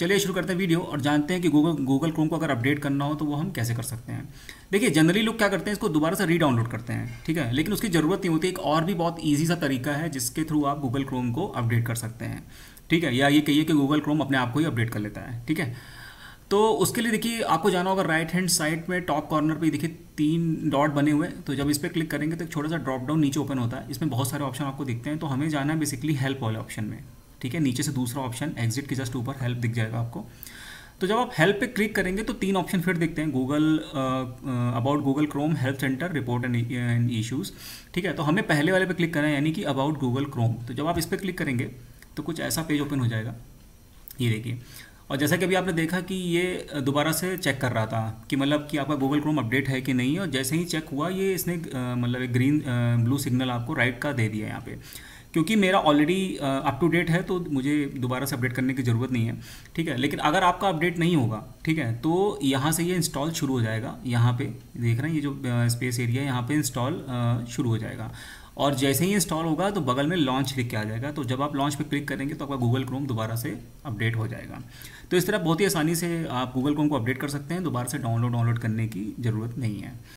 चलिए शुरू करते हैं वीडियो और जानते हैं कि गूगल गूगल क्रोम को अगर अपडेट करना हो तो वो हम कैसे कर सकते हैं देखिए जनरली लोग क्या करते हैं इसको दोबारा से रीडाउनलोड करते हैं ठीक है लेकिन उसकी ज़रूरत नहीं होती एक और भी बहुत ईजी सा तरीका है जिसके थ्रू आप गूगल क्रोम को अपडेट कर सकते हैं ठीक है या ये कहिए कि गूगल क्रोम अपने आप को ही अपडेट कर लेता है ठीक है तो उसके लिए देखिए आपको जाना होगा राइट हैंड साइड में टॉप कॉर्नर पे देखिए तीन डॉट बने हुए तो जब इस पर क्लिक करेंगे तो एक छोटा सा ड्रॉप डाउन नीचे ओपन होता है इसमें बहुत सारे ऑप्शन आपको दिखते हैं तो हमें जाना है बेसिकली हेल्प वाले ऑप्शन में ठीक है नीचे से दूसरा ऑप्शन एग्जिट के जस्ट ऊपर हेल्प दिख जाएगा आपको तो जब आप हेल्प पे क्लिक करेंगे तो तीन ऑप्शन फिर देखते हैं Google about Google Chrome help center report and issues ठीक है तो हमें पहले वाले पे क्लिक करना है यानी कि अबाउट गूगल क्रोम तो जब आप इस पर क्लिक करेंगे तो कुछ ऐसा पेज ओपन हो जाएगा ये देखिए और जैसा कि अभी आपने देखा कि ये uh, दोबारा से चेक कर रहा था कि मतलब कि आपका गूगल क्रोम अपडेट है कि नहीं और जैसे ही चेक हुआ ये इसने uh, मतलब एक ग्रीन ब्लू सिग्नल आपको राइट का दे दिया यहाँ पे क्योंकि मेरा ऑलरेडी अप टू डेट है तो मुझे दोबारा से अपडेट करने की ज़रूरत नहीं है ठीक है लेकिन अगर आपका अपडेट नहीं होगा ठीक है तो यहाँ से ये इंस्टॉल शुरू हो जाएगा यहाँ पे देख रहे हैं ये जो स्पेस uh, एरिया है यहाँ पे इंस्टॉल uh, शुरू हो जाएगा और जैसे ही इंस्टॉल होगा तो बगल में लॉन्च लिख के आ जाएगा तो जब आप लॉन्च पे क्लिक करेंगे तो आपका गूगल क्रोम दोबारा से अपडेट हो जाएगा तो इस तरह बहुत ही आसानी से आप गूगल क्रोम को अपडेट कर सकते हैं दोबारा से डाउनलोड डाउनलोड करने की ज़रूरत नहीं है